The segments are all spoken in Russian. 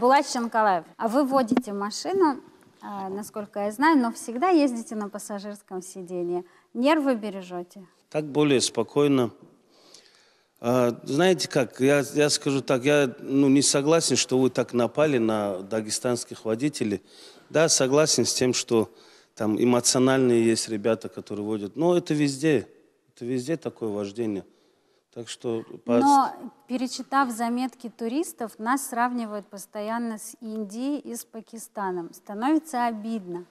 Булат А вы водите машину, а, насколько я знаю, но всегда ездите на пассажирском сидении. Нервы бережете? Так более спокойно. А, знаете как, я, я скажу так, я ну, не согласен, что вы так напали на дагестанских водителей. Да, согласен с тем, что там эмоциональные есть ребята, которые водят. Но это везде, это везде такое вождение. Так что по... Но перечитав заметки туристов, нас сравнивают постоянно с Индией и с Пакистаном. Становится обидно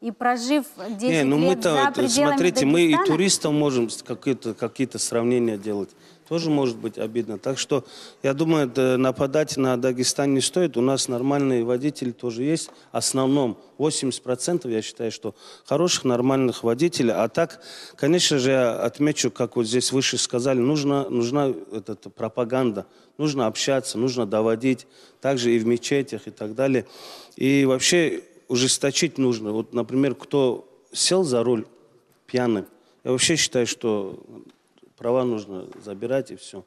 и прожив 10 Не, ну лет мы-то, за пределами смотрите, мы и туристам можем какие-то какие сравнения делать. Тоже может быть обидно. Так что, я думаю, нападать на Дагестан не стоит. У нас нормальные водители тоже есть. В основном 80%, я считаю, что хороших, нормальных водителей. А так, конечно же, я отмечу, как вот здесь выше сказали, нужна, нужна эта пропаганда. Нужно общаться, нужно доводить. Также и в мечетях и так далее. И вообще ужесточить нужно. Вот, например, кто сел за руль пьяным, я вообще считаю, что права нужно забирать и все.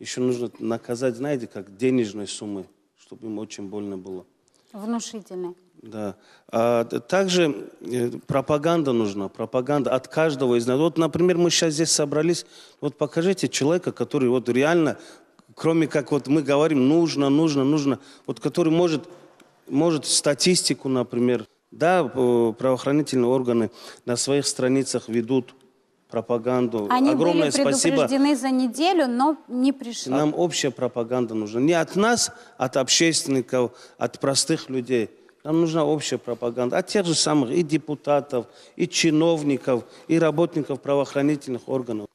Еще нужно наказать, знаете, как денежной суммы, чтобы им очень больно было. Внушительной. Да. А, также э, пропаганда нужна, пропаганда от каждого из нас. Вот, например, мы сейчас здесь собрались, вот покажите человека, который вот реально, кроме как вот мы говорим, нужно, нужно, нужно, вот который может может, статистику, например. Да, э, правоохранительные органы на своих страницах ведут пропаганду. Они Огромное были предупреждены спасибо. за неделю, но не пришли. Нам общая пропаганда нужна. Не от нас, от общественников, от простых людей. Нам нужна общая пропаганда от тех же самых и депутатов, и чиновников, и работников правоохранительных органов.